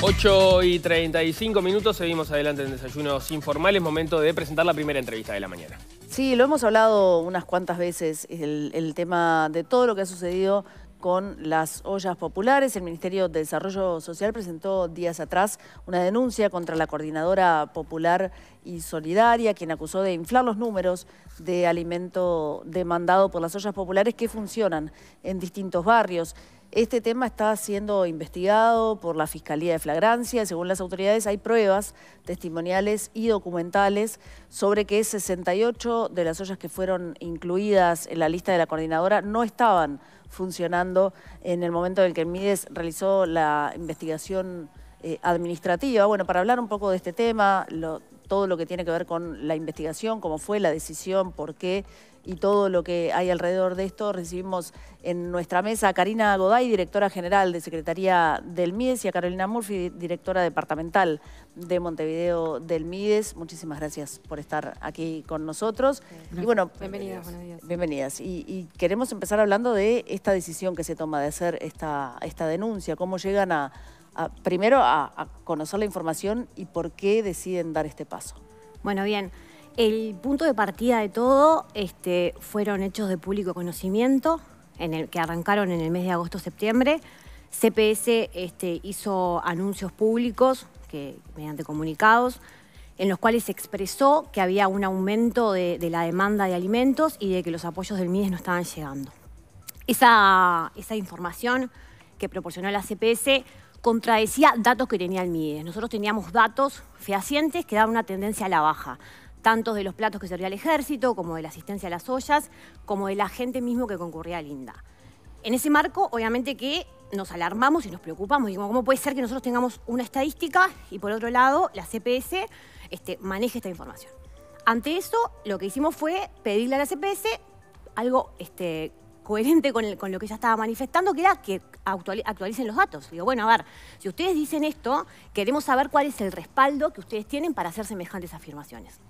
8 y 35 minutos, seguimos adelante en Desayunos Informales, momento de presentar la primera entrevista de la mañana. Sí, lo hemos hablado unas cuantas veces, el, el tema de todo lo que ha sucedido con las ollas populares. El Ministerio de Desarrollo Social presentó días atrás una denuncia contra la coordinadora popular y solidaria, quien acusó de inflar los números de alimento demandado por las ollas populares que funcionan en distintos barrios. Este tema está siendo investigado por la Fiscalía de Flagrancia según las autoridades hay pruebas testimoniales y documentales sobre que 68 de las ollas que fueron incluidas en la lista de la coordinadora no estaban funcionando en el momento en el que Mides realizó la investigación eh, administrativa. Bueno, para hablar un poco de este tema, lo, todo lo que tiene que ver con la investigación, cómo fue la decisión, por qué y todo lo que hay alrededor de esto. Recibimos en nuestra mesa a Karina Goday, directora general de Secretaría del MIDES, y a Carolina Murphy, directora departamental de Montevideo del MIDES. Muchísimas gracias por estar aquí con nosotros. Y bienvenidas, Bienvenidas. Y, queremos empezar hablando de esta decisión que se toma de hacer esta, esta denuncia, cómo llegan a primero a, conocer la información y por qué deciden dar este paso. Bueno, bien. El punto de partida de todo este, fueron hechos de público conocimiento en el, que arrancaron en el mes de agosto-septiembre. CPS este, hizo anuncios públicos que, mediante comunicados en los cuales expresó que había un aumento de, la demanda de alimentos y de que los apoyos del MIDES no estaban llegando. Esa, esa información que proporcionó la CPS contradecía datos que tenía el MIDES. Nosotros teníamos datos fehacientes que daban una tendencia a la baja, tanto de los platos que servía el ejército, como de la asistencia a las ollas, como de la gente mismo que concurría a Linda. En ese marco, obviamente que nos alarmamos y nos preocupamos. Digo, ¿cómo puede ser que nosotros tengamos una estadística y por otro lado la CPS este, maneje esta información? Ante eso, lo que hicimos fue pedirle a la CPS algo este, coherente con, lo que ella estaba manifestando, que era que actualicen los datos. Digo, bueno, a ver, si ustedes dicen esto, queremos saber cuál es el respaldo que ustedes tienen para hacer semejantes afirmaciones.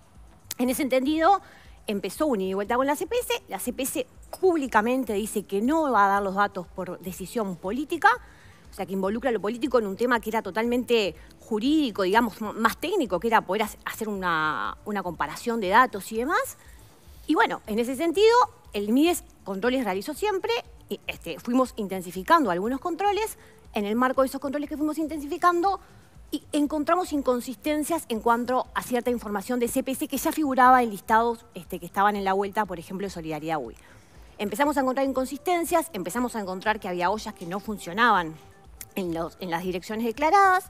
En ese entendido, empezó un ida y vuelta con la CPS, la CPS públicamente dice que no va a dar los datos por decisión política, o sea, que involucra lo político en un tema que era totalmente jurídico, digamos, más técnico, que era poder hacer una, una comparación de datos y demás. Y bueno, en ese sentido, el MIDES controles realizó siempre, y este, fuimos intensificando algunos controles, en el marco de esos controles que fuimos intensificando, y encontramos inconsistencias en cuanto a cierta información de CPC que ya figuraba en listados este, que estaban en la vuelta, por ejemplo, de Solidaridad UI. Empezamos a encontrar inconsistencias, empezamos a encontrar que había ollas que no funcionaban en, los, en las direcciones declaradas.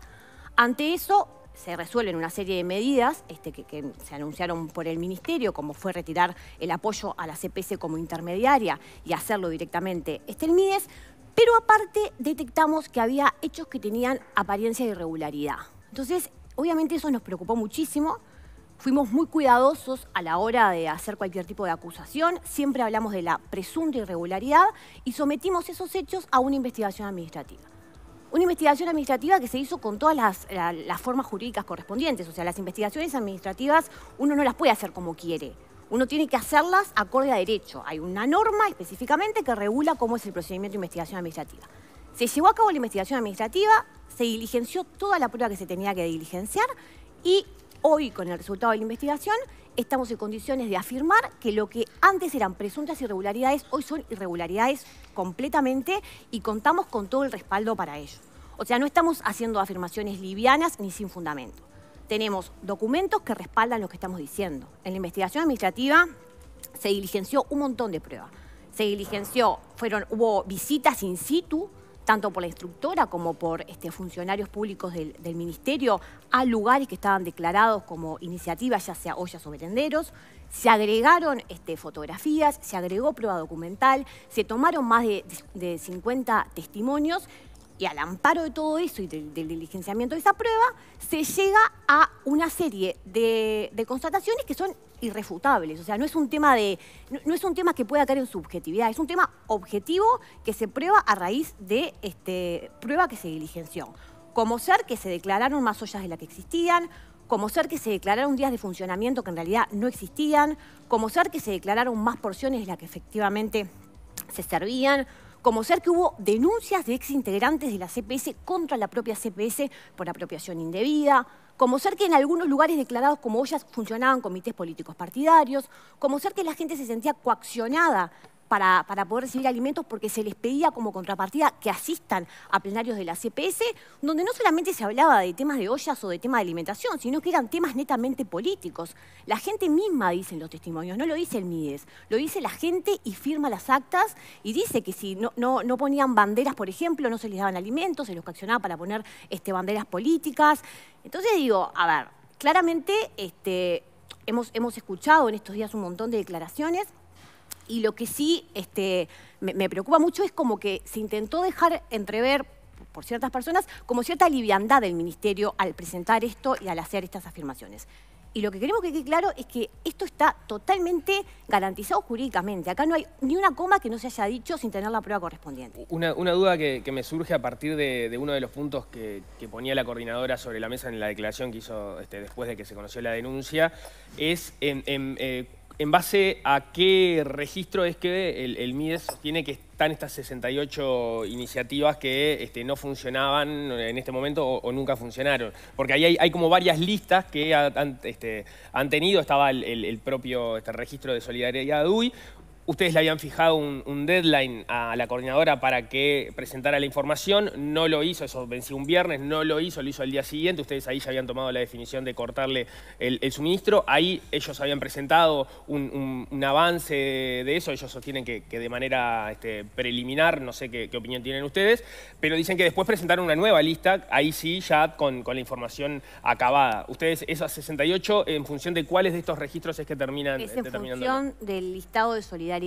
Ante eso, se resuelven una serie de medidas este, que, se anunciaron por el Ministerio, como fue retirar el apoyo a la CPC como intermediaria y hacerlo directamente este MIDES, pero aparte detectamos que había hechos que tenían apariencia de irregularidad. Entonces, obviamente eso nos preocupó muchísimo, Fuimos muy cuidadosos a la hora de hacer cualquier tipo de acusación, siempre hablamos de la presunta irregularidad y sometimos esos hechos a una investigación administrativa una investigación administrativa que se hizo con todas las, formas jurídicas correspondientes. O sea, las investigaciones administrativas uno no las puede hacer como quiere. Uno tiene que hacerlas acorde a derecho. Hay una norma específicamente que regula cómo es el procedimiento de investigación administrativa. Se llevó a cabo la investigación administrativa, se diligenció toda la prueba que se tenía que diligenciar y Hoy, con el resultado de la investigación, estamos en condiciones de afirmar que lo que antes eran presuntas irregularidades, hoy son irregularidades completamente y contamos con todo el respaldo para ello. O sea, no estamos haciendo afirmaciones livianas ni sin fundamento. Tenemos documentos que respaldan lo que estamos diciendo. En la investigación administrativa se diligenció un montón de pruebas. Se diligenció, fueron, hubo visitas in situ, tanto por la instructora como por este, funcionarios públicos del, ministerio a lugares que estaban declarados como iniciativas, ya sea ollas o merenderos. Se agregaron este, fotografías, se agregó prueba documental, se tomaron más de 50 testimonios y al amparo de todo eso y del, diligenciamiento de esa prueba, se llega a una serie de, constataciones que son irrefutables. O sea, no es un tema de. es un tema que pueda caer en subjetividad, es un tema objetivo que se prueba a raíz de este, prueba que se diligenció. Como ser que se declararon más ollas de las que existían, como ser que se declararon días de funcionamiento que en realidad no existían, como ser que se declararon más porciones de las que efectivamente se servían, como ser que hubo denuncias de exintegrantes de la CPS contra la propia CPS por apropiación indebida, como ser que en algunos lugares declarados como ollas funcionaban comités políticos partidarios, como ser que la gente se sentía coaccionada para, poder recibir alimentos porque se les pedía como contrapartida que asistan a plenarios de la CPS, donde no solamente se hablaba de temas de ollas o de temas de alimentación, sino que eran temas netamente políticos. La gente misma dice en los testimonios, no lo dice el MIDES, lo dice la gente y firma las actas y dice que si no, no, ponían banderas, por ejemplo, no se les daban alimentos, se los accionaba para poner este, banderas políticas. Entonces digo, a ver, claramente este, hemos, hemos escuchado en estos días un montón de declaraciones y lo que sí este, me, preocupa mucho es como que se intentó dejar entrever por ciertas personas como cierta liviandad del ministerio al presentar esto y al hacer estas afirmaciones. Y lo que queremos que quede claro es que esto está totalmente garantizado jurídicamente. Acá no hay ni una coma que no se haya dicho sin tener la prueba correspondiente. Una, duda que, me surge a partir de, uno de los puntos que, ponía la coordinadora sobre la mesa en la declaración que hizo este, después de que se conoció la denuncia es en, eh, en base a qué registro es que el, el MIDES tiene que están estas 68 iniciativas que este, no funcionaban en este momento o, nunca funcionaron. Porque ahí hay, como varias listas que han, este, tenido, estaba el, propio este, registro de solidaridad de UI, Ustedes le habían fijado un, deadline a la coordinadora para que presentara la información, no lo hizo, eso venció un viernes, no lo hizo, lo hizo el día siguiente, ustedes ahí ya habían tomado la definición de cortarle el, suministro, ahí ellos habían presentado un, avance de eso, ellos sostienen que, de manera este, preliminar, no sé qué, opinión tienen ustedes, pero dicen que después presentaron una nueva lista, ahí sí, ya con, la información acabada. Ustedes, esas 68, ¿en función de cuáles de estos registros es que terminan? Es en función del listado de solidaridad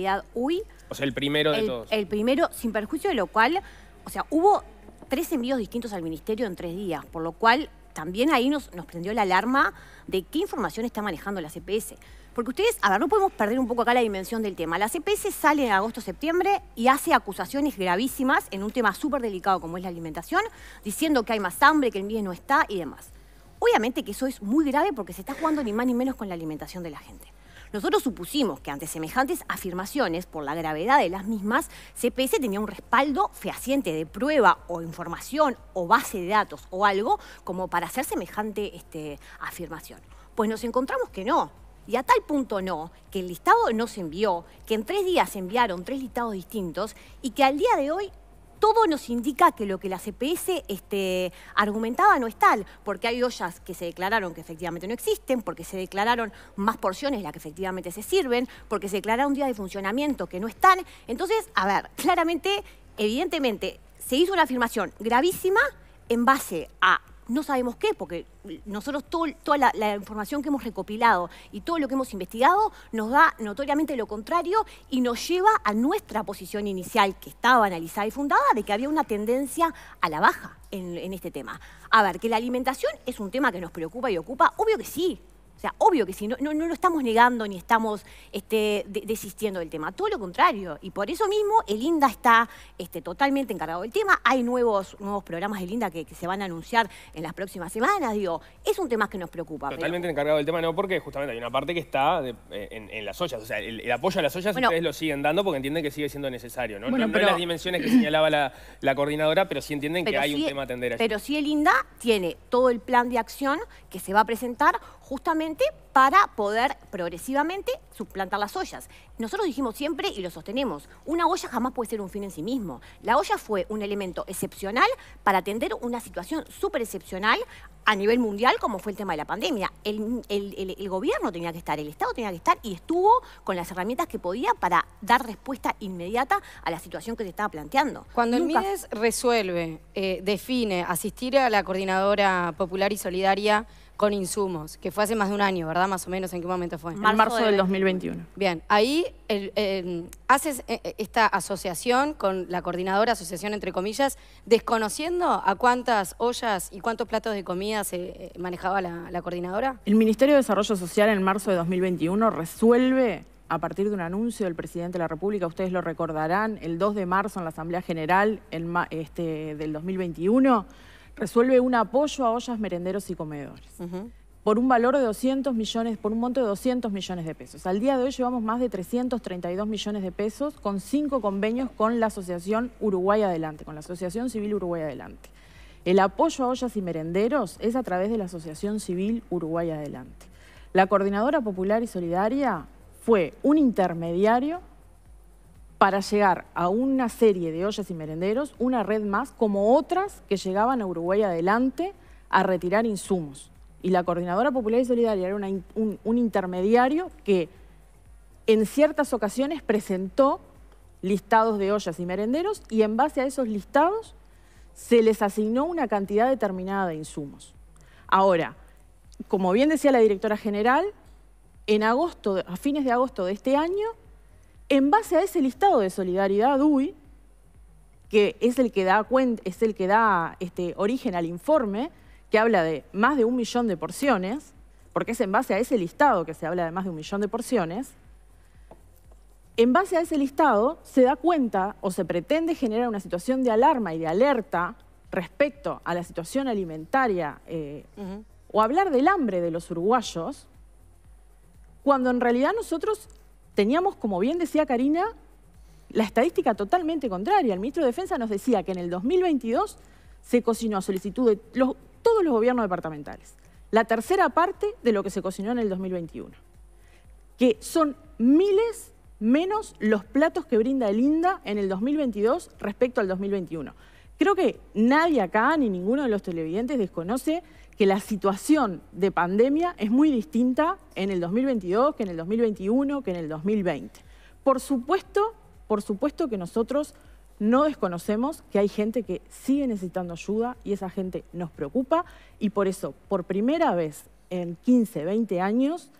o sea, el primero de todos. El primero, sin perjuicio de lo cual, o sea, hubo tres envíos distintos al ministerio en tres días, por lo cual también ahí nos, prendió la alarma de qué información está manejando la CPS. Porque ustedes, a ver, no podemos perder un poco acá la dimensión del tema. La CPS sale en agosto-septiembre y hace acusaciones gravísimas en un tema súper delicado como es la alimentación, diciendo que hay más hambre, que el MIE no está y demás. Obviamente que eso es muy grave porque se está jugando ni más ni menos con la alimentación de la gente. Nosotros supusimos que ante semejantes afirmaciones, por la gravedad de las mismas, CPS tenía un respaldo fehaciente de prueba o información o base de datos o algo como para hacer semejante este, afirmación. Pues nos encontramos que no, y a tal punto no, que el listado no se envió, que en tres días se enviaron tres listados distintos y que al día de hoy todo nos indica que lo que la CPS e este, argumentaba no es tal, porque hay ollas que se declararon que efectivamente no existen, porque se declararon más porciones las que efectivamente se sirven, porque se un día de funcionamiento que no están. Entonces, a ver, claramente, evidentemente, se hizo una afirmación gravísima en base a no sabemos qué, porque nosotros toda la, información que hemos recopilado y todo lo que hemos investigado nos da notoriamente lo contrario y nos lleva a nuestra posición inicial, que estaba analizada y fundada, de que había una tendencia a la baja en, en este tema. A ver, que la alimentación es un tema que nos preocupa y ocupa, obvio que sí, o sea, obvio que si no, no, lo estamos negando ni estamos este, desistiendo del tema, todo lo contrario. Y por eso mismo el INDA está este, totalmente encargado del tema. Hay nuevos, nuevos programas del INDA que, se van a anunciar en las próximas semanas. Digo, es un tema que nos preocupa. Totalmente encargado del tema, no, porque justamente hay una parte que está eh, en, las ollas. O sea, el, apoyo a las ollas ustedes lo siguen dando porque entienden que sigue siendo necesario. No, en las dimensiones que señalaba la, coordinadora, pero sí entienden que hay un tema a atender. Pero sí el INDA tiene todo el plan de acción que se va a presentar justamente para poder progresivamente suplantar las ollas. Nosotros dijimos siempre y lo sostenemos, una olla jamás puede ser un fin en sí mismo. La olla fue un elemento excepcional para atender una situación súper excepcional a nivel mundial como fue el tema de la pandemia. El, gobierno tenía que estar, el Estado tenía que estar y estuvo con las herramientas que podía para dar respuesta inmediata a la situación que se estaba planteando. Cuando el MIDES resuelve, eh, define asistir a la Coordinadora Popular y Solidaria con insumos, que fue hace más de un año, ¿verdad? Más o menos, ¿en qué momento fue? En marzo, del 2021. Bien, ahí haces eh, eh, esta asociación con la coordinadora, asociación entre comillas, desconociendo a cuántas ollas y cuántos platos de comida se eh, manejaba la, coordinadora. El Ministerio de Desarrollo Social en marzo de 2021 resuelve a partir de un anuncio del presidente de la República, ustedes lo recordarán, el 2 de marzo en la Asamblea General este, del 2021, resuelve un apoyo a ollas, merenderos y comedores. por un valor de 200 millones, por un monto de 200 millones de pesos. Al día de hoy llevamos más de 332 millones de pesos con cinco convenios con la Asociación Uruguay Adelante, con la Asociación Civil Uruguay Adelante. El apoyo a ollas y merenderos es a través de la Asociación Civil Uruguay Adelante. La Coordinadora Popular y Solidaria fue un intermediario para llegar a una serie de ollas y merenderos, una red más, como otras que llegaban a Uruguay adelante a retirar insumos. Y la Coordinadora Popular y Solidaria era un, un intermediario que en ciertas ocasiones presentó listados de ollas y merenderos y en base a esos listados se les asignó una cantidad determinada de insumos. Ahora, como bien decía la directora general, en agosto, a fines de agosto de este año, en base a ese listado de solidaridad UY, que es el que da, es el que da este, origen al informe, que habla de más de un millón de porciones, porque es en base a ese listado que se habla de más de un millón de porciones, en base a ese listado se da cuenta o se pretende generar una situación de alarma y de alerta respecto a la situación alimentaria eh, o hablar del hambre de los uruguayos, cuando en realidad nosotros teníamos, como bien decía Karina, la estadística totalmente contraria. El ministro de Defensa nos decía que en el 2022 se cocinó a solicitud de todos los gobiernos departamentales. La tercera parte de lo que se cocinó en el 2021. Que son miles menos los platos que brinda el en el 2022 respecto al 2021. Creo que nadie acá, ni ninguno de los televidentes, desconoce que la situación de pandemia es muy distinta en el 2022 que en el 2021, que en el 2020. Por supuesto, por supuesto que nosotros no desconocemos que hay gente que sigue necesitando ayuda y esa gente nos preocupa y por eso, por primera vez en 15, 20 años,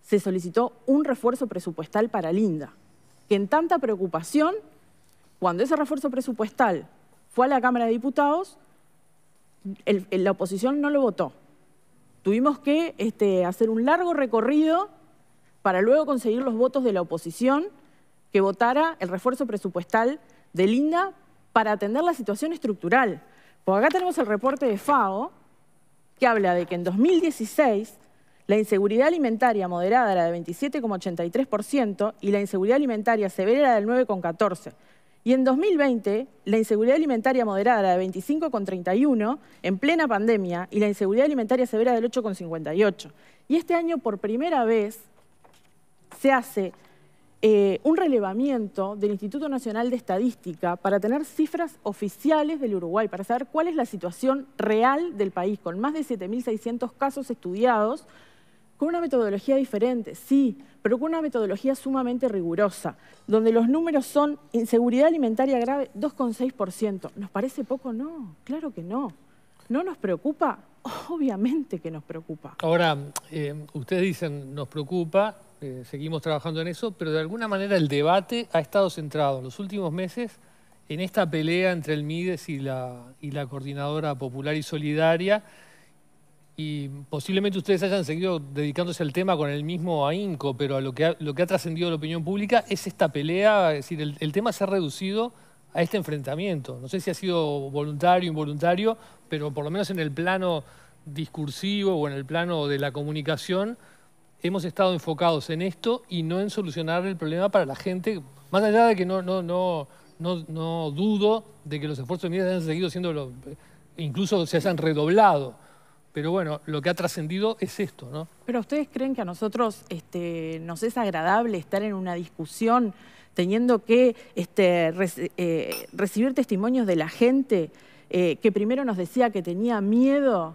se solicitó un refuerzo presupuestal para Linda, que en tanta preocupación, cuando ese refuerzo presupuestal fue a la Cámara de Diputados, la oposición no lo votó. Tuvimos que este, hacer un largo recorrido para luego conseguir los votos de la oposición que votara el refuerzo presupuestal de Linda para atender la situación estructural. Porque acá tenemos el reporte de FAO que habla de que en 2016 la inseguridad alimentaria moderada era de 27,83% y la inseguridad alimentaria severa era del 9,14%. Y en 2020, la inseguridad alimentaria moderada era de 25,31 en plena pandemia y la inseguridad alimentaria severa del 8,58. Y este año, por primera vez, se hace eh, un relevamiento del Instituto Nacional de Estadística para tener cifras oficiales del Uruguay, para saber cuál es la situación real del país, con más de 7.600 casos estudiados con una metodología diferente, sí, pero con una metodología sumamente rigurosa, donde los números son inseguridad alimentaria grave 2,6%. ¿Nos parece poco? No, claro que no. ¿No nos preocupa? Obviamente que nos preocupa. Ahora, eh, ustedes dicen, nos preocupa, eh, seguimos trabajando en eso, pero de alguna manera el debate ha estado centrado en los últimos meses en esta pelea entre el MIDES y y la Coordinadora Popular y Solidaria, y posiblemente ustedes hayan seguido dedicándose al tema con el mismo ahínco, pero a lo que ha, lo que ha trascendido la opinión pública es esta pelea, es decir, el, tema se ha reducido a este enfrentamiento. No sé si ha sido voluntario o involuntario, pero por lo menos en el plano discursivo o en el plano de la comunicación hemos estado enfocados en esto y no en solucionar el problema para la gente, más allá de que no, dudo de que los esfuerzos de medidas hayan seguido siendo, incluso se hayan redoblado pero bueno, lo que ha trascendido es esto, ¿no? Pero ¿ustedes creen que a nosotros este, nos es agradable estar en una discusión teniendo que este, eh, recibir testimonios de la gente eh, que primero nos decía que tenía miedo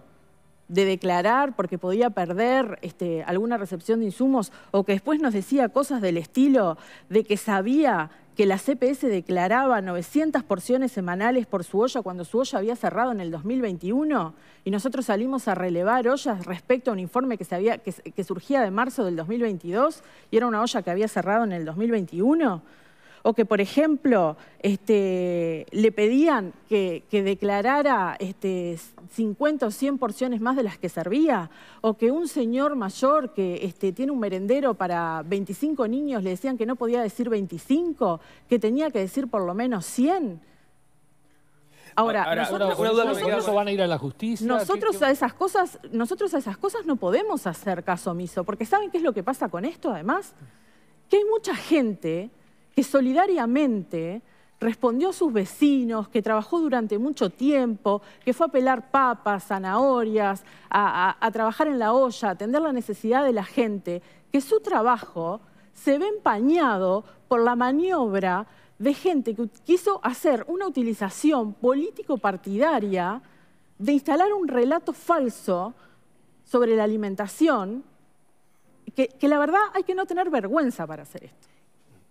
de declarar porque podía perder este, alguna recepción de insumos o que después nos decía cosas del estilo de que sabía que la CPS declaraba 900 porciones semanales por su olla cuando su olla había cerrado en el 2021 y nosotros salimos a relevar ollas respecto a un informe que, se había, que surgía de marzo del 2022 y era una olla que había cerrado en el 2021 o que, por ejemplo, este, le pedían que, declarara 50 este, o 100 porciones más de las que servía, o que un señor mayor que este, tiene un merendero para 25 niños le decían que no podía decir 25, que tenía que decir por lo menos 100. Ahora, una van a ir a la justicia. Nosotros a esas cosas, nosotros a esas cosas no podemos hacer caso omiso, porque saben qué es lo que pasa con esto, además, que hay mucha gente que solidariamente respondió a sus vecinos, que trabajó durante mucho tiempo, que fue a pelar papas, zanahorias, a, trabajar en la olla, a atender la necesidad de la gente, que su trabajo se ve empañado por la maniobra de gente que quiso hacer una utilización político-partidaria de instalar un relato falso sobre la alimentación, que la verdad hay que no tener vergüenza para hacer esto.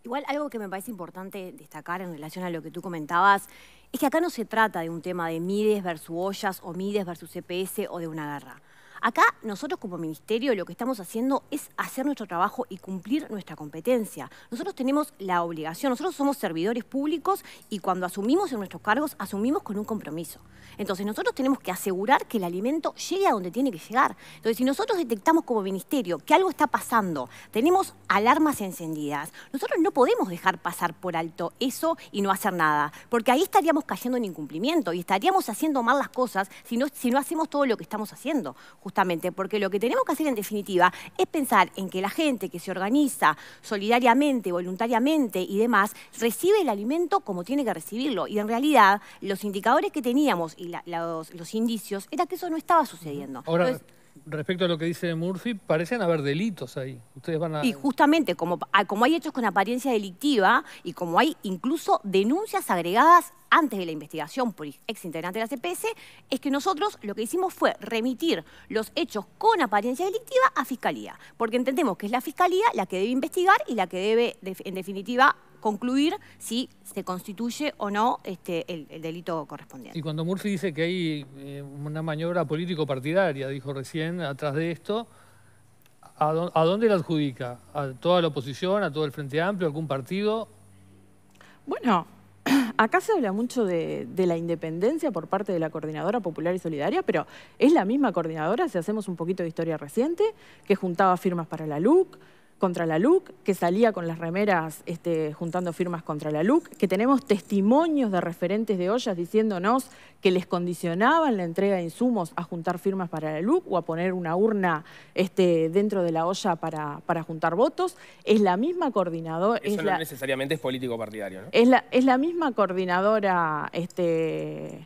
Igual algo que me parece importante destacar en relación a lo que tú comentabas es que acá no se trata de un tema de Mides versus Ollas o Mides versus CPS e o de una guerra. Acá nosotros como ministerio lo que estamos haciendo es hacer nuestro trabajo y cumplir nuestra competencia. Nosotros tenemos la obligación, nosotros somos servidores públicos y cuando asumimos en nuestros cargos, asumimos con un compromiso. Entonces nosotros tenemos que asegurar que el alimento llegue a donde tiene que llegar. Entonces si nosotros detectamos como ministerio que algo está pasando, tenemos alarmas encendidas, nosotros no podemos dejar pasar por alto eso y no hacer nada, porque ahí estaríamos cayendo en incumplimiento y estaríamos haciendo mal las cosas si si no hacemos todo lo que estamos haciendo justamente, porque lo que tenemos que hacer en definitiva es pensar en que la gente que se organiza solidariamente, voluntariamente y demás, recibe el alimento como tiene que recibirlo. Y en realidad, los indicadores que teníamos y los, indicios era que eso no estaba sucediendo respecto a lo que dice Murphy, parecen haber delitos ahí. Ustedes van a... Y justamente, como, ah, como hay hechos con apariencia delictiva y como hay incluso denuncias agregadas antes de la investigación por ex integrante de la CPS, es que nosotros lo que hicimos fue remitir los hechos con apariencia delictiva a Fiscalía, porque entendemos que es la Fiscalía la que debe investigar y la que debe, en definitiva, concluir si se constituye o no este, el, delito correspondiente. Y cuando Murphy dice que hay eh, una maniobra político-partidaria, dijo recién, atrás de esto, ¿a, dónde, la adjudica? ¿A toda la oposición, a todo el Frente Amplio, a algún partido? Bueno, acá se habla mucho de, de, la independencia por parte de la Coordinadora Popular y Solidaria, pero es la misma coordinadora, si hacemos un poquito de historia reciente, que juntaba firmas para la LUC, contra la LUC, que salía con las remeras este, juntando firmas contra la LUC, que tenemos testimonios de referentes de ollas diciéndonos que les condicionaban la entrega de insumos a juntar firmas para la LUC o a poner una urna este, dentro de la olla para, juntar votos. Es la misma coordinadora... Eso no necesariamente es político partidario, ¿no? Es la, es la misma coordinadora... Este,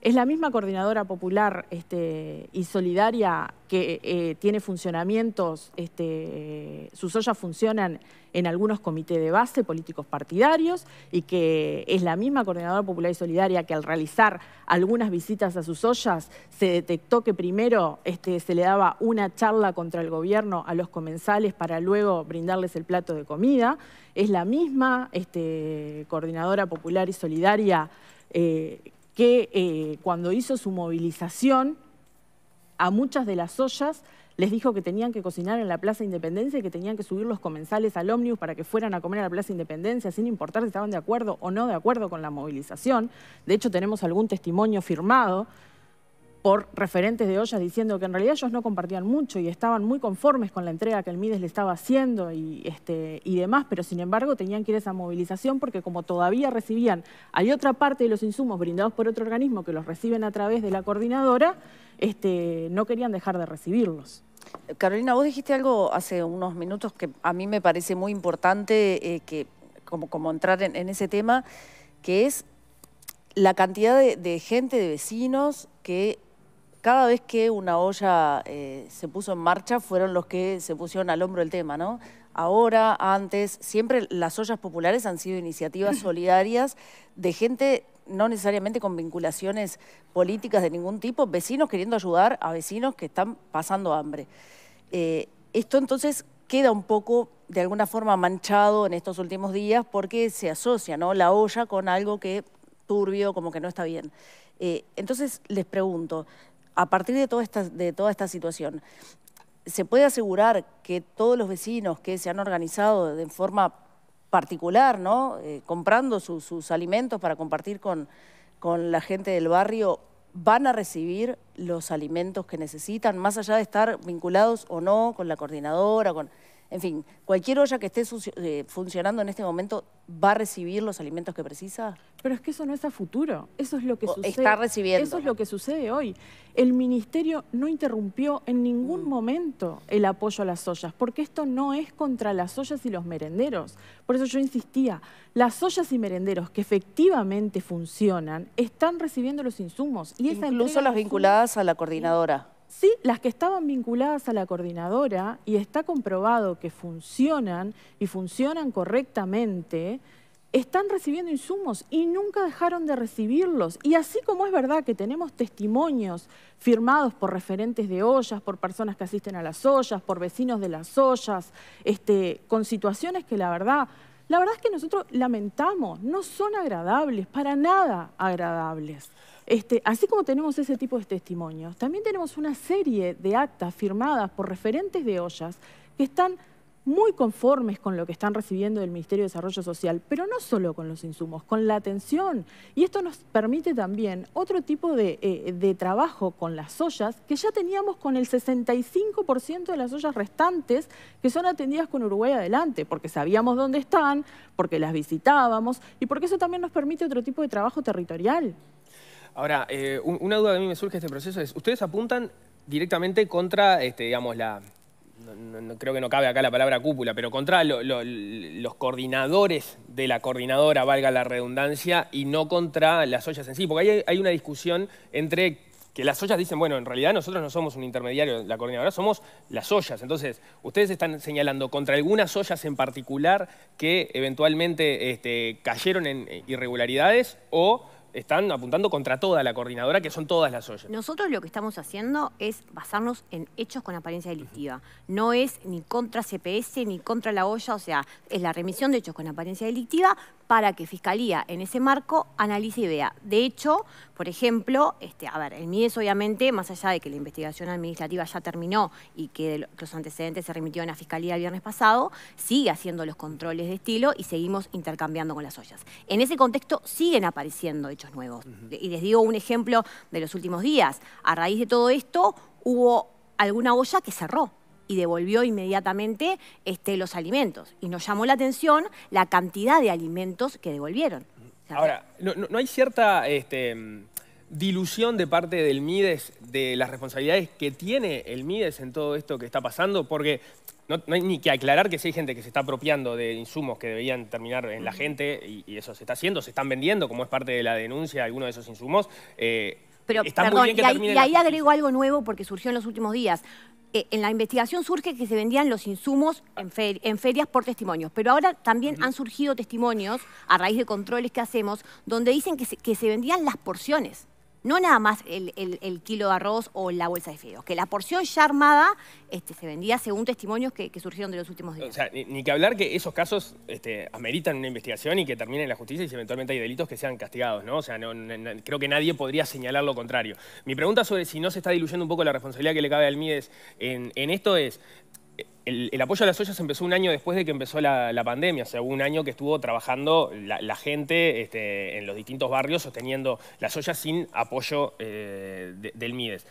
es la misma coordinadora popular este, y solidaria que eh, tiene funcionamientos, este, sus ollas funcionan en algunos comités de base políticos partidarios y que es la misma coordinadora popular y solidaria que al realizar algunas visitas a sus ollas se detectó que primero este, se le daba una charla contra el gobierno a los comensales para luego brindarles el plato de comida. Es la misma coordinadora popular y solidaria eh, que eh, cuando hizo su movilización, a muchas de las ollas les dijo que tenían que cocinar en la Plaza Independencia y que tenían que subir los comensales al ómnibus para que fueran a comer a la Plaza Independencia, sin importar si estaban de acuerdo o no de acuerdo con la movilización. De hecho, tenemos algún testimonio firmado por referentes de ollas diciendo que en realidad ellos no compartían mucho y estaban muy conformes con la entrega que el Mides le estaba haciendo y, este, y demás, pero sin embargo tenían que ir a esa movilización porque como todavía recibían, hay otra parte de los insumos brindados por otro organismo que los reciben a través de la coordinadora, este, no querían dejar de recibirlos. Carolina, vos dijiste algo hace unos minutos que a mí me parece muy importante, eh, que, como, entrar en, ese tema, que es la cantidad de, de gente, de vecinos que cada vez que una olla eh, se puso en marcha fueron los que se pusieron al hombro el tema, ¿no? Ahora, antes, siempre las ollas populares han sido iniciativas solidarias de gente no necesariamente con vinculaciones políticas de ningún tipo, vecinos queriendo ayudar a vecinos que están pasando hambre. Eh, esto entonces queda un poco, de alguna forma, manchado en estos últimos días porque se asocia ¿no? la olla con algo que turbio, como que no está bien. Eh, entonces les pregunto, a partir de toda, esta, de toda esta situación, ¿se puede asegurar que todos los vecinos que se han organizado de forma particular, ¿no? Eh, comprando sus alimentos para compartir con, con la gente del barrio, van a recibir los alimentos que necesitan, más allá de estar vinculados o no con la coordinadora, con... En fin, ¿cualquier olla que esté eh, funcionando en este momento va a recibir los alimentos que precisa? Pero es que eso no es a futuro, eso es lo que sucede. Está recibiendo. Eso es lo que sucede hoy. El Ministerio no interrumpió en ningún mm. momento el apoyo a las ollas, porque esto no es contra las ollas y los merenderos. Por eso yo insistía, las ollas y merenderos que efectivamente funcionan están recibiendo los insumos. Y esa Incluso las vinculadas a la coordinadora. Sí, las que estaban vinculadas a la coordinadora y está comprobado que funcionan y funcionan correctamente, están recibiendo insumos y nunca dejaron de recibirlos. Y así como es verdad que tenemos testimonios firmados por referentes de ollas, por personas que asisten a las ollas, por vecinos de las ollas, este, con situaciones que la verdad, la verdad es que nosotros lamentamos, no son agradables, para nada agradables. Este, así como tenemos ese tipo de testimonios, también tenemos una serie de actas firmadas por referentes de ollas que están muy conformes con lo que están recibiendo del Ministerio de Desarrollo Social, pero no solo con los insumos, con la atención. Y esto nos permite también otro tipo de eh, trabajo con las ollas, que ya teníamos con el 65% de las ollas restantes que son atendidas con Uruguay adelante, porque sabíamos dónde están, porque las visitábamos y porque eso también nos permite otro tipo de trabajo territorial. Ahora, eh, una duda que a mí me surge de este proceso es, ustedes apuntan directamente contra, este, digamos, la... No, creo que no cabe acá la palabra cúpula, pero contra los coordinadores de la coordinadora, valga la redundancia, y no contra las ollas en sí. Porque hay, una discusión entre que las ollas dicen, bueno, en realidad nosotros no somos un intermediario, la coordinadora, somos las ollas. Entonces, ustedes están señalando contra algunas ollas en particular que eventualmente este, cayeron en irregularidades o están apuntando contra toda la coordinadora, que son todas las ollas. Nosotros lo que estamos haciendo es basarnos en hechos con apariencia delictiva. No es ni contra CPS ni contra la olla, o sea, es la remisión de hechos con apariencia delictiva para que Fiscalía en ese marco analice y vea. De hecho, por ejemplo, este, a ver, el MIES, obviamente, más allá de que la investigación administrativa ya terminó y que los antecedentes se remitieron a Fiscalía el viernes pasado, sigue haciendo los controles de estilo y seguimos intercambiando con las ollas. En ese contexto siguen apareciendo hechos nuevos. Y les digo un ejemplo de los últimos días. A raíz de todo esto hubo alguna olla que cerró y devolvió inmediatamente este, los alimentos. Y nos llamó la atención la cantidad de alimentos que devolvieron. Ahora, no, hay cierta este, dilución de parte del MIDES de las responsabilidades que tiene el MIDES en todo esto que está pasando? Porque no, hay ni que aclarar que si hay gente que se está apropiando de insumos que deberían terminar en la gente, y, eso se está haciendo, se están vendiendo, como es parte de la denuncia algunos de esos insumos. Eh, pero, está perdón, y, ahí, agrego algo nuevo porque surgió en los últimos días. Eh, en la investigación surge que se vendían los insumos en, ah. ferias por testimonios, pero ahora también han surgido testimonios a raíz de controles que hacemos donde dicen que se vendían las porciones no nada más el, kilo de arroz o la bolsa de fideos, que la porción ya armada este, se vendía según testimonios que, surgieron de los últimos días. O sea, ni, que hablar que esos casos este, ameritan una investigación y que terminen en la justicia y si eventualmente hay delitos que sean castigados, ¿no? O sea, no, creo que nadie podría señalar lo contrario. Mi pregunta sobre si no se está diluyendo un poco la responsabilidad que le cabe al MIDES en esto es, el, apoyo a las ollas empezó un año después de que empezó la, pandemia, o sea, un año que estuvo trabajando la, gente este, en los distintos barrios sosteniendo las ollas sin apoyo eh, del MIDES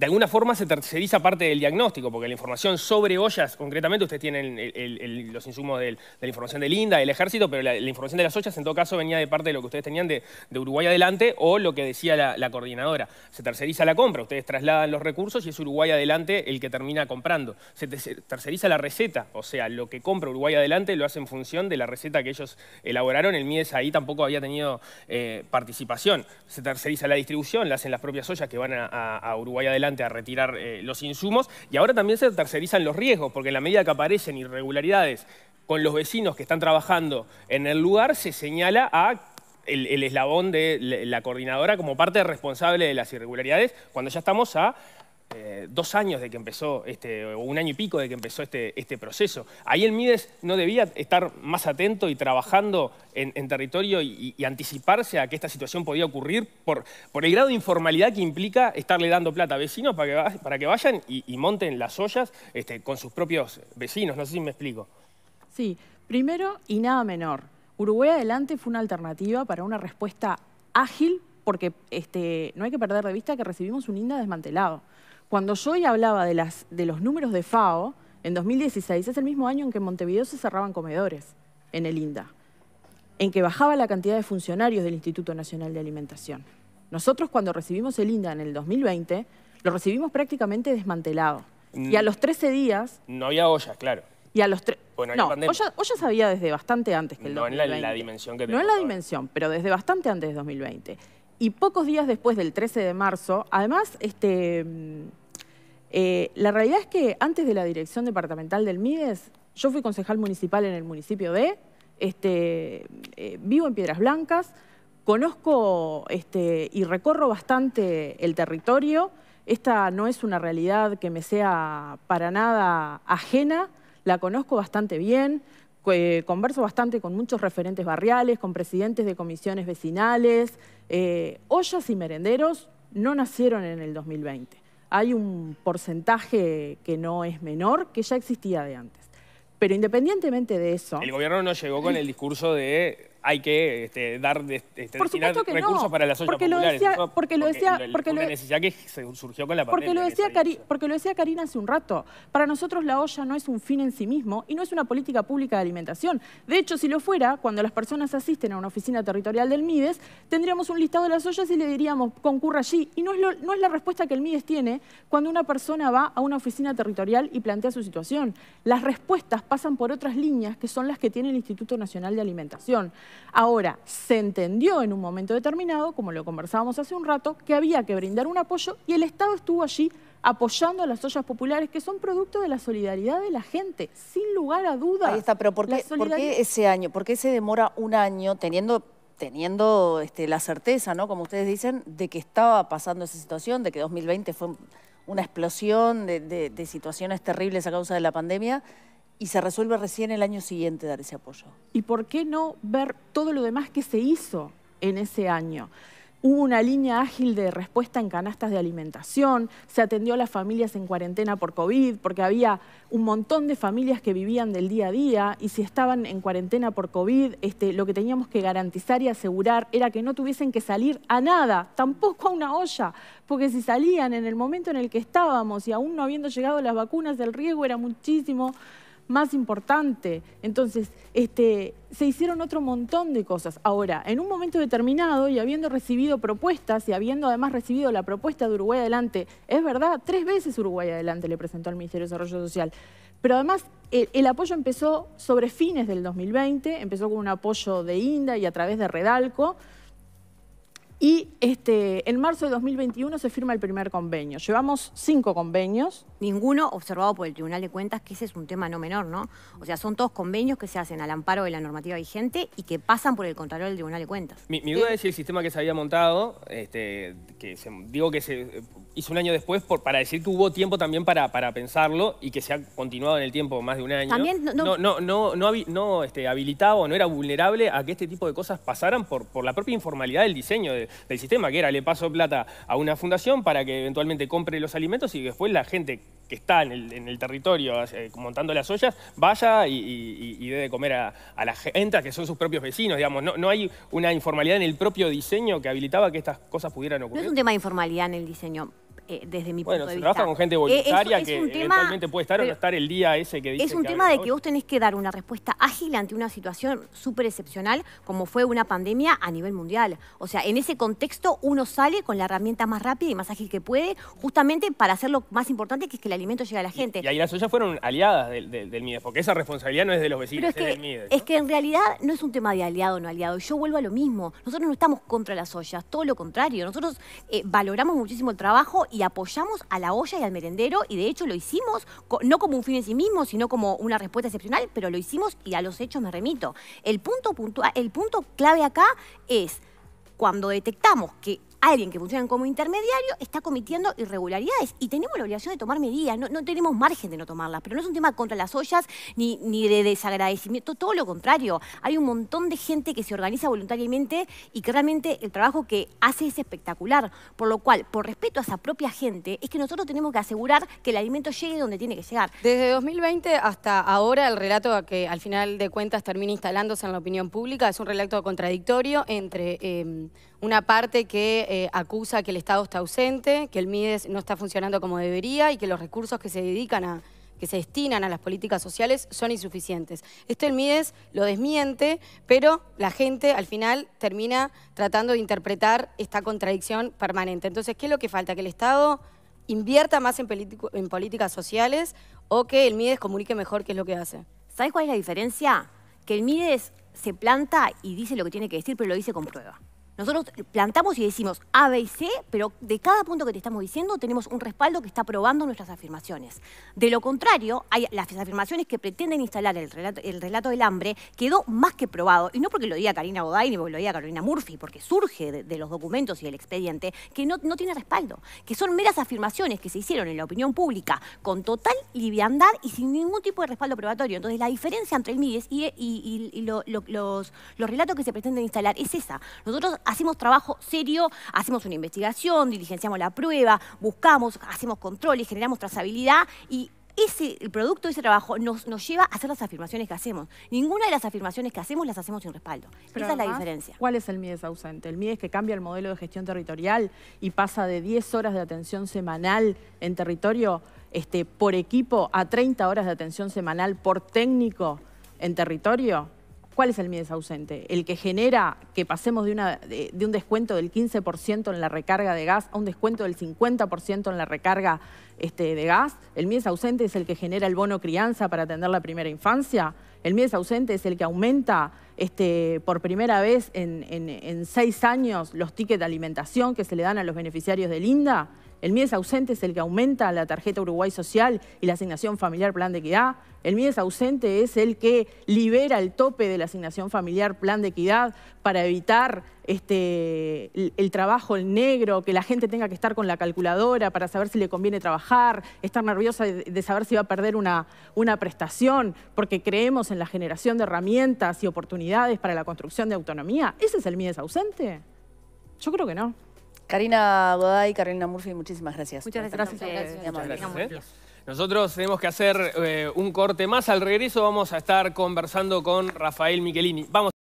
de alguna forma se terceriza parte del diagnóstico, porque la información sobre ollas, concretamente, ustedes tienen los insumos de la información de linda del ejército, pero la, información de las ollas en todo caso venía de parte de lo que ustedes tenían de, Uruguay adelante o lo que decía la, coordinadora. Se terceriza la compra, ustedes trasladan los recursos y es Uruguay adelante el que termina comprando. Se terceriza la receta, o sea, lo que compra Uruguay adelante lo hace en función de la receta que ellos elaboraron. El MIES ahí tampoco había tenido eh, participación. Se terceriza la distribución, la hacen las propias ollas que van a Uruguay adelante a retirar eh, los insumos y ahora también se tercerizan los riesgos, porque en la medida que aparecen irregularidades con los vecinos que están trabajando en el lugar, se señala a el, el, eslabón de la coordinadora como parte responsable de las irregularidades, cuando ya estamos a eh, dos años de que empezó, este, o un año y pico de que empezó este, este proceso. Ahí el Mides no debía estar más atento y trabajando en, territorio y, anticiparse a que esta situación podía ocurrir por, el grado de informalidad que implica estarle dando plata a vecinos para que, para que vayan y, monten las ollas este, con sus propios vecinos. No sé si me explico. Sí, primero y nada menor. Uruguay Adelante fue una alternativa para una respuesta ágil porque este, no hay que perder de vista que recibimos un INDA desmantelado. Cuando yo hoy hablaba de, los números de FAO, en 2016 es el mismo año en que en Montevideo se cerraban comedores en el INDA, en que bajaba la cantidad de funcionarios del Instituto Nacional de Alimentación. Nosotros cuando recibimos el INDA en el 2020, lo recibimos prácticamente desmantelado. Mm. Y a los 13 días... No había ollas, claro. Y a los tres... Pues bueno, no, ollas, había desde bastante antes que el no 2020. No en la, dimensión que No en la dimensión, pero desde bastante antes de 2020. Y pocos días después del 13 de marzo, además, este mm, eh, la realidad es que antes de la dirección departamental del MIDES, yo fui concejal municipal en el municipio de, este, eh, vivo en Piedras Blancas, conozco este, y recorro bastante el territorio. Esta no es una realidad que me sea para nada ajena, la conozco bastante bien, eh, converso bastante con muchos referentes barriales, con presidentes de comisiones vecinales. ollas y merenderos no nacieron en el 2020 hay un porcentaje que no es menor, que ya existía de antes. Pero independientemente de eso... El gobierno no llegó con el discurso de hay que este, dar este, recursos para las ollas porque populares. Lo decía, porque, lo decía, porque, lo, porque lo decía Karina hace un rato, para nosotros la olla no es un fin en sí mismo y no es una política pública de alimentación. De hecho, si lo fuera, cuando las personas asisten a una oficina territorial del MIDES, tendríamos un listado de las ollas y le diríamos, concurra allí. Y no es, no es la respuesta que el MIDES tiene cuando una persona va a una oficina territorial y plantea su situación. Las respuestas pasan por otras líneas que son las que tiene el Instituto Nacional de Alimentación. Ahora, se entendió en un momento determinado, como lo conversábamos hace un rato, que había que brindar un apoyo y el Estado estuvo allí apoyando a las ollas populares, que son producto de la solidaridad de la gente, sin lugar a dudas. Ahí está, pero ¿por qué, ese año? ¿Por qué se demora un año teniendo teniendo este, la certeza, ¿no? Como ustedes dicen, de que estaba pasando esa situación, de que 2020 fue una explosión de, de situaciones terribles a causa de la pandemia y se resuelve recién el año siguiente dar ese apoyo. ¿Y por qué no ver todo lo demás que se hizo en ese año? Hubo una línea ágil de respuesta en canastas de alimentación, se atendió a las familias en cuarentena por COVID, porque había un montón de familias que vivían del día a día y si estaban en cuarentena por COVID, este, lo que teníamos que garantizar y asegurar era que no tuviesen que salir a nada, tampoco a una olla, porque si salían en el momento en el que estábamos y aún no habiendo llegado las vacunas, el riesgo era muchísimo más importante. Entonces, este, se hicieron otro montón de cosas. Ahora, en un momento determinado y habiendo recibido propuestas y habiendo además recibido la propuesta de Uruguay Adelante, es verdad, tres veces Uruguay Adelante le presentó al Ministerio de Desarrollo Social. Pero además eh, el, apoyo empezó sobre fines del 2020, empezó con un apoyo de INDA y a través de Redalco, y este, en marzo de 2021 se firma el primer convenio. Llevamos cinco convenios. Ninguno observado por el Tribunal de Cuentas, que ese es un tema no menor, ¿no? O sea, son todos convenios que se hacen al amparo de la normativa vigente y que pasan por el control del Tribunal de Cuentas. Mi, duda es si el sistema que se había montado, este, que se, digo que se hizo un año después, por, para decir que hubo tiempo también para, para pensarlo y que se ha continuado en el tiempo más de un año. También no, no, no, no, no, este, habilitaba o no era vulnerable a que este tipo de cosas pasaran por, por la propia informalidad del diseño de, del sistema, que era le paso plata a una fundación para que eventualmente compre los alimentos y después la gente que está en el, territorio eh, montando las ollas vaya y, debe comer a, la gente, que son sus propios vecinos, digamos. No, no hay una informalidad en el propio diseño que habilitaba que estas cosas pudieran ocurrir. No es un tema de informalidad en el diseño. Eh, desde mi punto de vista. Bueno, se trabaja con gente eh, voluntaria que eventualmente puede estar o no estar el día ese que Es un tema de que vos tenés que dar una respuesta ágil ante una situación súper excepcional como fue una pandemia a nivel mundial. O sea, en ese contexto uno sale con la herramienta más rápida y más ágil que puede justamente para hacer lo más importante que es que el alimento llegue a la gente. Y, ahí las ollas fueron aliadas del, del, MIDES, porque esa responsabilidad no es de los vecinos, es, que, del MIDES. Es que en realidad no es un tema de aliado o no aliado. Yo vuelvo a lo mismo. Nosotros no estamos contra las ollas, todo lo contrario. Nosotros eh, valoramos muchísimo el trabajo y y apoyamos a la olla y al merendero y de hecho lo hicimos, no como un fin en sí mismo, sino como una respuesta excepcional, pero lo hicimos y a los hechos me remito. El punto, el punto clave acá es cuando detectamos que alguien que funciona como intermediario está cometiendo irregularidades y tenemos la obligación de tomar medidas, no, tenemos margen de no tomarlas, pero no es un tema contra las ollas ni, ni de desagradecimiento, todo lo contrario, hay un montón de gente que se organiza voluntariamente y que realmente el trabajo que hace es espectacular, por lo cual, por respeto a esa propia gente, es que nosotros tenemos que asegurar que el alimento llegue donde tiene que llegar. Desde 2020 hasta ahora, el relato que al final de cuentas termina instalándose en la opinión pública es un relato contradictorio entre eh, una parte que eh, acusa que el Estado está ausente, que el MIDES no está funcionando como debería y que los recursos que se dedican a que se destinan a las políticas sociales son insuficientes. Esto el MIDES lo desmiente, pero la gente al final termina tratando de interpretar esta contradicción permanente. Entonces, ¿qué es lo que falta? Que el Estado invierta más en, en políticas sociales o que el MIDES comunique mejor qué es lo que hace. ¿Sabes cuál es la diferencia? Que el MIDES se planta y dice lo que tiene que decir, pero lo dice con prueba. Nosotros plantamos y decimos A, B y C, pero de cada punto que te estamos diciendo tenemos un respaldo que está probando nuestras afirmaciones. De lo contrario, hay las afirmaciones que pretenden instalar el relato, del hambre quedó más que probado, y no porque lo diga Karina Goday ni porque lo diga Carolina Murphy, porque surge de, los documentos y del expediente, que no, tiene respaldo, que son meras afirmaciones que se hicieron en la opinión pública con total liviandad y sin ningún tipo de respaldo probatorio. Entonces la diferencia entre el MIDES y, los, los relatos que se pretenden instalar es esa. Nosotros hacemos trabajo serio, hacemos una investigación, diligenciamos la prueba, buscamos, hacemos controles, generamos trazabilidad y ese, el producto de ese trabajo nos, nos, lleva a hacer las afirmaciones que hacemos. Ninguna de las afirmaciones que hacemos las hacemos sin respaldo. Esa es la diferencia. ¿Cuál es el MIDES ausente? El MIDES que cambia el modelo de gestión territorial y pasa de 10 horas de atención semanal en territorio este, por equipo a 30 horas de atención semanal por técnico en territorio. ¿Cuál es el MIDES ausente? ¿El que genera que pasemos de, una, de, un descuento del 15% en la recarga de gas a un descuento del 50% en la recarga este, de gas? ¿El MIDES ausente es el que genera el bono crianza para atender la primera infancia? ¿El MIDES ausente es el que aumenta este, por primera vez en, en, seis años los tickets de alimentación que se le dan a los beneficiarios del INDA? El MIES ausente es el que aumenta la tarjeta Uruguay Social y la asignación familiar Plan de Equidad. El MIES ausente es el que libera el tope de la asignación familiar Plan de Equidad para evitar este, el, trabajo negro, que la gente tenga que estar con la calculadora para saber si le conviene trabajar, estar nerviosa de, saber si va a perder una, una prestación, porque creemos en la generación de herramientas y oportunidades para la construcción de autonomía. ¿Ese es el MIES ausente? Yo creo que no. Karina Goday, Karina Murphy, muchísimas gracias. Muchas gracias. gracias. Eh. Nosotros tenemos que hacer eh, un corte más. Al regreso vamos a estar conversando con Rafael Michelini. Vamos